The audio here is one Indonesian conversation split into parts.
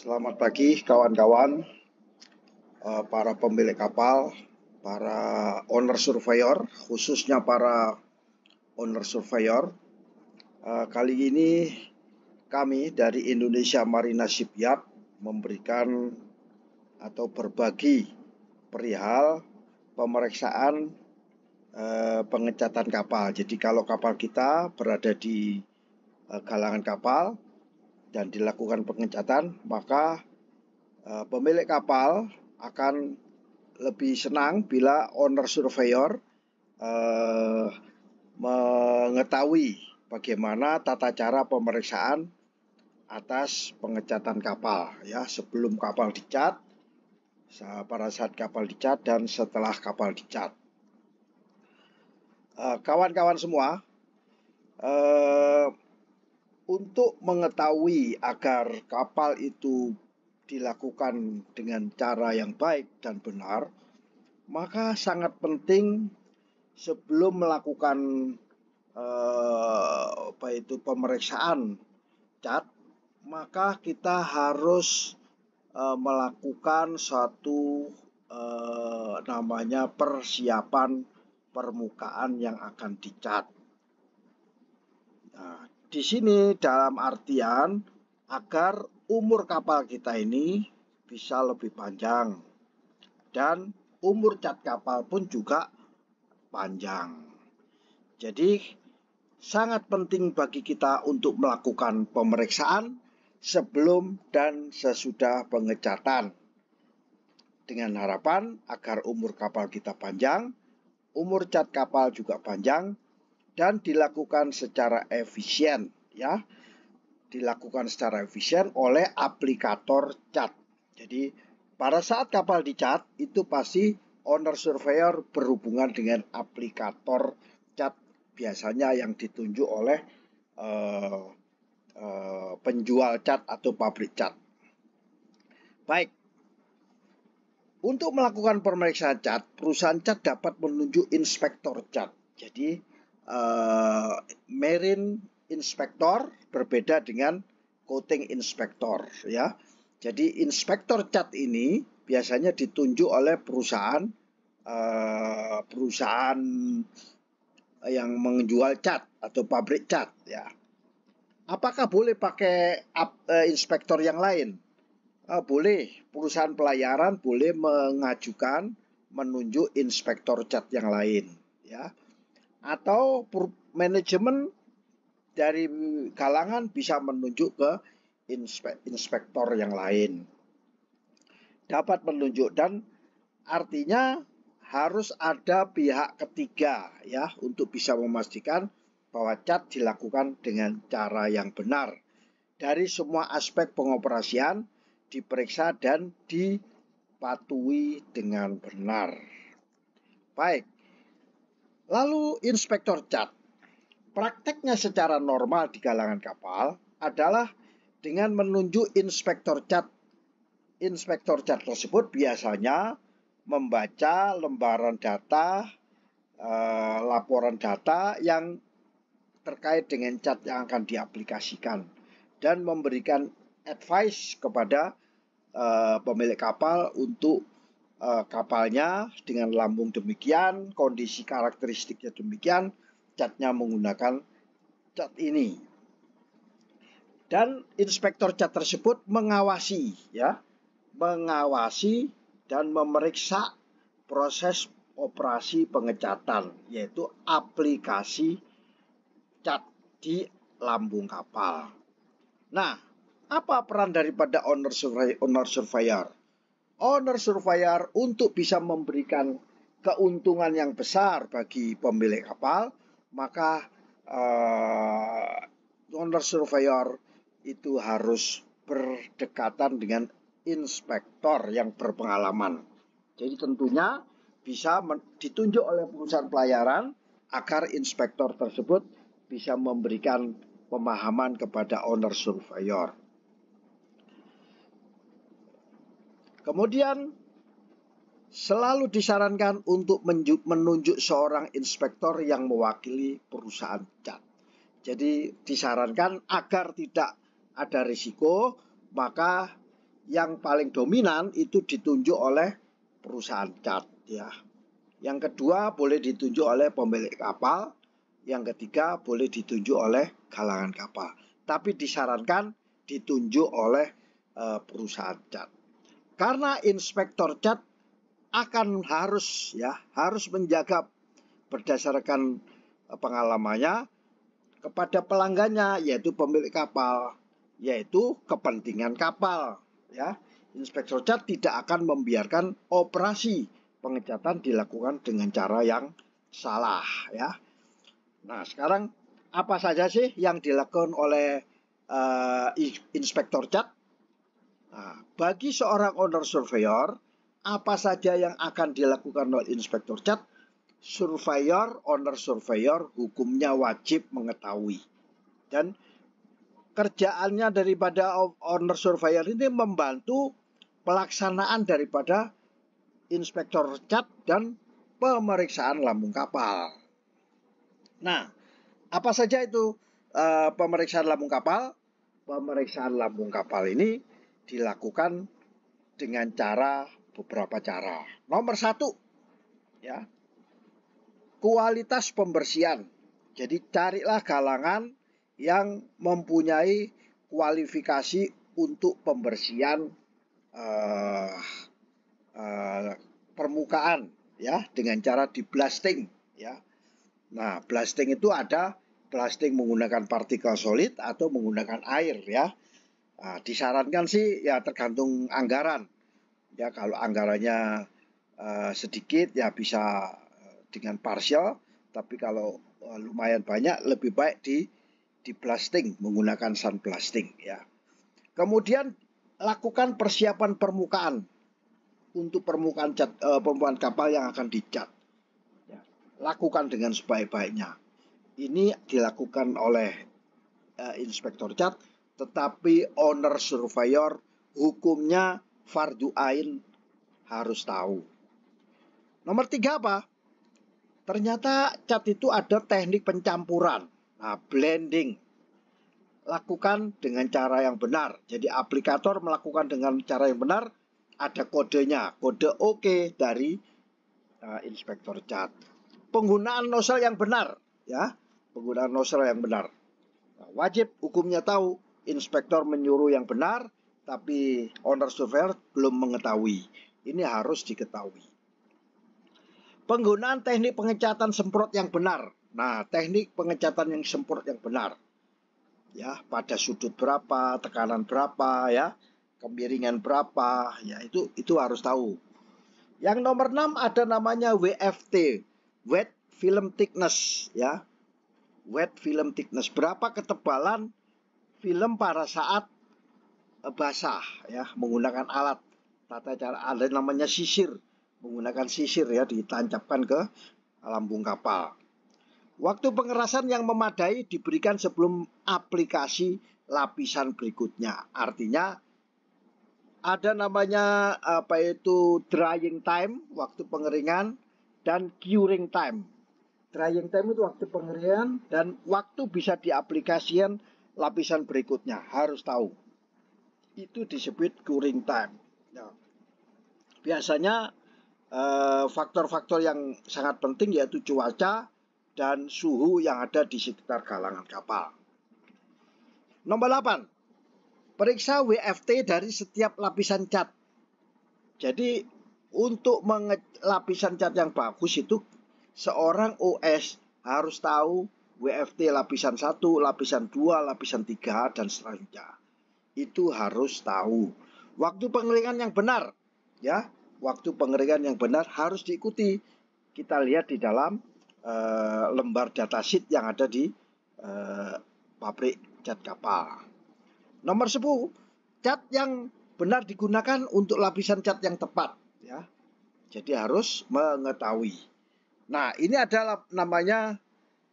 Selamat pagi kawan-kawan, eh, para pemilik kapal, para owner surveyor, khususnya para owner surveyor. Eh, kali ini kami dari Indonesia Marina Shipyard memberikan atau berbagi perihal pemeriksaan eh, pengecatan kapal. Jadi kalau kapal kita berada di galangan kapal, dan dilakukan pengecatan, maka eh, pemilik kapal akan lebih senang bila owner surveyor eh, mengetahui bagaimana tata cara pemeriksaan atas pengecatan kapal ya sebelum kapal dicat pada saat kapal dicat dan setelah kapal dicat eh, kawan-kawan semua eh, untuk mengetahui agar kapal itu dilakukan dengan cara yang baik dan benar, maka sangat penting sebelum melakukan eh, apa itu pemeriksaan cat, maka kita harus eh, melakukan satu eh, namanya persiapan permukaan yang akan dicat. Nah, di sini dalam artian agar umur kapal kita ini bisa lebih panjang dan umur cat kapal pun juga panjang. Jadi sangat penting bagi kita untuk melakukan pemeriksaan sebelum dan sesudah pengecatan. Dengan harapan agar umur kapal kita panjang, umur cat kapal juga panjang, dan dilakukan secara efisien ya. Dilakukan secara efisien oleh aplikator cat. Jadi pada saat kapal dicat itu pasti owner surveyor berhubungan dengan aplikator cat biasanya yang ditunjuk oleh uh, uh, penjual cat atau pabrik cat. Baik, untuk melakukan pemeriksaan cat, perusahaan cat dapat menunjuk inspektor cat. Jadi, uh, marine inspector berbeda dengan coating inspector ya. Jadi inspektor cat ini biasanya ditunjuk oleh perusahaan uh, perusahaan yang menjual cat atau pabrik cat ya. Apakah boleh pakai uh, inspektor yang lain? Uh, boleh, perusahaan pelayaran boleh mengajukan menunjuk inspektor cat yang lain ya atau manajemen dari kalangan bisa menunjuk ke inspe inspektor yang lain. Dapat menunjuk dan artinya harus ada pihak ketiga ya untuk bisa memastikan bahwa cat dilakukan dengan cara yang benar. Dari semua aspek pengoperasian diperiksa dan dipatuhi dengan benar. Baik, Lalu Inspektor Cat. Prakteknya secara normal di kalangan kapal adalah dengan menunjuk Inspektor Cat. Inspektor Cat tersebut biasanya membaca lembaran data, eh, laporan data yang terkait dengan cat yang akan diaplikasikan dan memberikan advice kepada uh, pemilik kapal untuk Eh, kapalnya dengan lambung demikian, kondisi karakteristiknya demikian, catnya menggunakan cat ini. Dan inspektor cat tersebut mengawasi ya, mengawasi dan memeriksa proses operasi pengecatan yaitu aplikasi cat di lambung kapal. Nah, apa peran daripada owner surveyor? owner surveyor untuk bisa memberikan keuntungan yang besar bagi pemilik kapal, maka uh, owner surveyor itu harus berdekatan dengan inspektor yang berpengalaman. Jadi tentunya bisa ditunjuk oleh perusahaan pelayaran agar inspektor tersebut bisa memberikan pemahaman kepada owner surveyor. Kemudian selalu disarankan untuk menunjuk seorang inspektor yang mewakili perusahaan cat. Jadi disarankan agar tidak ada risiko, maka yang paling dominan itu ditunjuk oleh perusahaan cat ya. Yang kedua boleh ditunjuk oleh pemilik kapal, yang ketiga boleh ditunjuk oleh kalangan kapal. Tapi disarankan ditunjuk oleh eh, perusahaan cat. Karena inspektor cat akan harus ya harus menjaga berdasarkan eh, pengalamannya kepada pelanggannya yaitu pemilik kapal yaitu kepentingan kapal ya inspektor cat tidak akan membiarkan operasi pengecatan dilakukan dengan cara yang salah ya nah sekarang apa saja sih yang dilakukan oleh uh, inspektor cat Nah, bagi seorang owner surveyor, apa saja yang akan dilakukan oleh inspektur cat? Surveyor, owner surveyor, hukumnya wajib mengetahui. Dan kerjaannya daripada owner surveyor ini membantu pelaksanaan daripada inspektur cat dan pemeriksaan lambung kapal. Nah, apa saja itu e, pemeriksaan lambung kapal? Pemeriksaan lambung kapal ini dilakukan dengan cara beberapa cara. Nomor satu, ya, kualitas pembersihan. Jadi carilah kalangan yang mempunyai kualifikasi untuk pembersihan uh, uh, permukaan, ya, dengan cara di blasting, ya. Nah, blasting itu ada blasting menggunakan partikel solid atau menggunakan air, ya. Nah, disarankan sih ya tergantung anggaran. Ya kalau anggarannya uh, sedikit ya bisa eh, dengan parsial, tapi kalau eh, lumayan banyak lebih baik di di blasting menggunakan sun blasting ya. Kemudian lakukan persiapan permukaan untuk permukaan cat, uh, permukaan kapal yang akan dicat. Ya. Lakukan dengan sebaik-baiknya. Ini dilakukan oleh uh, inspektor cat tetapi owner surveyor hukumnya fardu ain harus tahu. Nomor tiga apa? Ternyata cat itu ada teknik pencampuran, nah, blending. Lakukan dengan cara yang benar. Jadi aplikator melakukan dengan cara yang benar, ada kodenya, kode oke okay dari uh, inspektor cat. Penggunaan nozzle yang benar, ya, penggunaan nozzle yang benar. Nah, wajib hukumnya tahu inspektor menyuruh yang benar, tapi owner surveyor belum mengetahui. Ini harus diketahui. Penggunaan teknik pengecatan semprot yang benar. Nah, teknik pengecatan yang semprot yang benar. Ya, pada sudut berapa, tekanan berapa, ya, kemiringan berapa, ya itu itu harus tahu. Yang nomor 6 ada namanya WFT, wet film thickness, ya. Wet film thickness berapa ketebalan film pada saat e, basah ya menggunakan alat tata cara ada namanya sisir menggunakan sisir ya ditancapkan ke lambung kapal. Waktu pengerasan yang memadai diberikan sebelum aplikasi lapisan berikutnya. Artinya ada namanya apa itu drying time waktu pengeringan dan curing time. Drying time itu waktu pengeringan dan waktu bisa diaplikasikan lapisan berikutnya harus tahu itu disebut curing time ya. biasanya eh, faktor-faktor eh, yang sangat penting yaitu cuaca dan suhu yang ada di sekitar galangan kapal nomor 8 periksa WFT dari setiap lapisan cat jadi untuk lapisan cat yang bagus itu seorang OS harus tahu WFT lapisan 1, lapisan 2, lapisan 3, dan selanjutnya. Itu harus tahu. Waktu pengeringan yang benar, ya, waktu pengeringan yang benar harus diikuti. Kita lihat di dalam e, lembar datasheet yang ada di e, pabrik cat kapal. Nomor 10, cat yang benar digunakan untuk lapisan cat yang tepat, ya. Jadi harus mengetahui. Nah, ini adalah namanya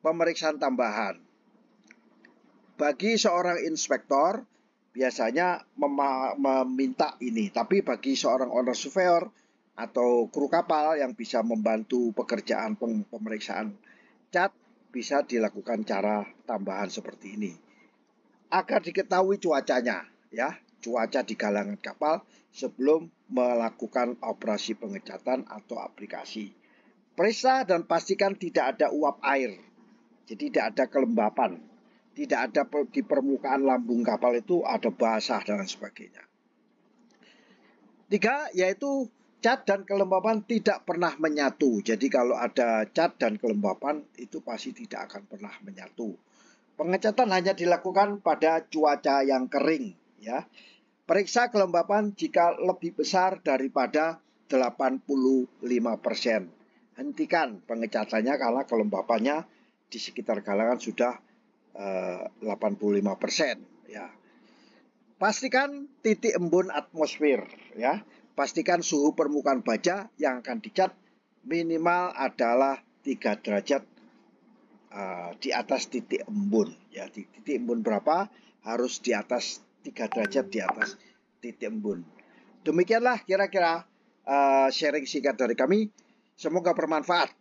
pemeriksaan tambahan. Bagi seorang inspektor, biasanya meminta ini. Tapi bagi seorang owner surveyor atau kru kapal yang bisa membantu pekerjaan pem pemeriksaan cat, bisa dilakukan cara tambahan seperti ini. Agar diketahui cuacanya, ya, cuaca di galangan kapal sebelum melakukan operasi pengecatan atau aplikasi. Periksa dan pastikan tidak ada uap air jadi tidak ada kelembapan, tidak ada di permukaan lambung kapal itu ada basah dan sebagainya. Tiga, yaitu cat dan kelembapan tidak pernah menyatu. Jadi kalau ada cat dan kelembapan itu pasti tidak akan pernah menyatu. Pengecatan hanya dilakukan pada cuaca yang kering, ya. Periksa kelembapan jika lebih besar daripada 85%. Hentikan pengecatannya karena kelembapannya di sekitar galangan sudah eh, 85% ya. Pastikan titik embun atmosfer ya. Pastikan suhu permukaan baja yang akan dicat minimal adalah 3 derajat uh, di atas titik embun ya di titik embun berapa harus di atas 3 derajat di atas titik embun demikianlah kira-kira uh, sharing singkat dari kami semoga bermanfaat